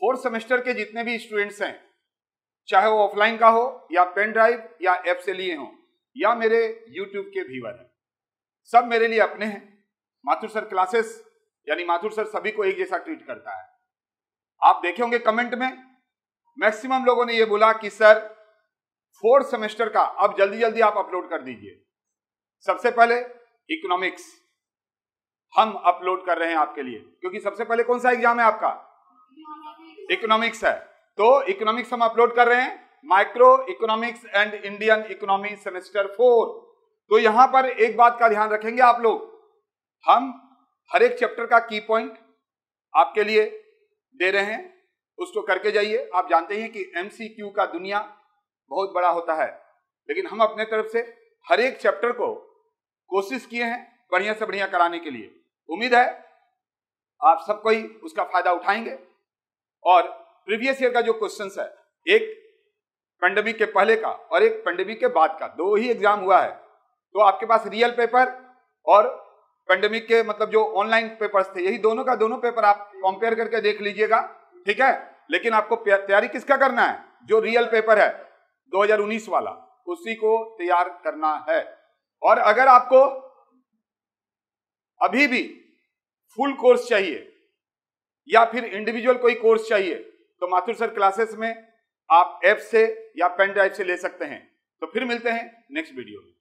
fourth semester के जितने भी स्टूडेंट्स हैं चाहे वो ऑफलाइन का हो या पेन ड्राइव या ऐप से लिए हों या मेरे यूट्यूब के व्यूवर हैं सब मेरे लिए अपने हैं माथुर सर क्लासेस यानी माथुर सर सभी को एक जैसा ट्रीट करता है आप देखे होंगे कमेंट में मैक्सिमम लोगों ने यह बोला कि सर फोर्थ सेमेस्टर का अब जल्दी जल्दी आप अपलोड कर दीजिए सबसे पहले इकोनॉमिक्स हम अपलोड कर रहे हैं आपके लिए क्योंकि सबसे पहले कौन सा एग्जाम है आपका इकोनॉमिक्स है तो इकोनॉमिक्स हम अपलोड कर रहे हैं microeconomics and Indian economy semester four तो यहां पर एक बात का ध्यान रखेंगे आप लोग हम हर एक चैप्टर का की पॉइंट आपके लिए दे रहे हैं उसको करके जाइए आप जानते हैं कि एमसीक्यू का दुनिया बहुत बड़ा होता है लेकिन हम अपने तरफ से हर एक चैप्टर को कोशिश किए हैं बढ़िया से बढ़िया कराने के लिए उम्मीद है आप सब कोई उसका फायदा उठाएंगे और प्रीवियस ईयर का जो क्वेश्चन है एक पेंडेमिक के पहले का और एक पेंडेमिक के बाद का दो ही एग्जाम हुआ है तो आपके पास रियल पेपर और पेंडेमिक के मतलब जो ऑनलाइन पेपर्स थे यही दोनों का दोनों पेपर आप कंपेयर करके देख लीजिएगा ठीक है लेकिन आपको तैयारी किसका करना है जो रियल पेपर है 2019 वाला उसी को तैयार करना है और अगर आपको अभी भी फुल कोर्स चाहिए या फिर इंडिविजुअल कोई कोर्स चाहिए तो माथुर सर क्लासेस में आप ऐप से या पेन ड्राइव से ले सकते हैं तो फिर मिलते हैं नेक्स्ट वीडियो में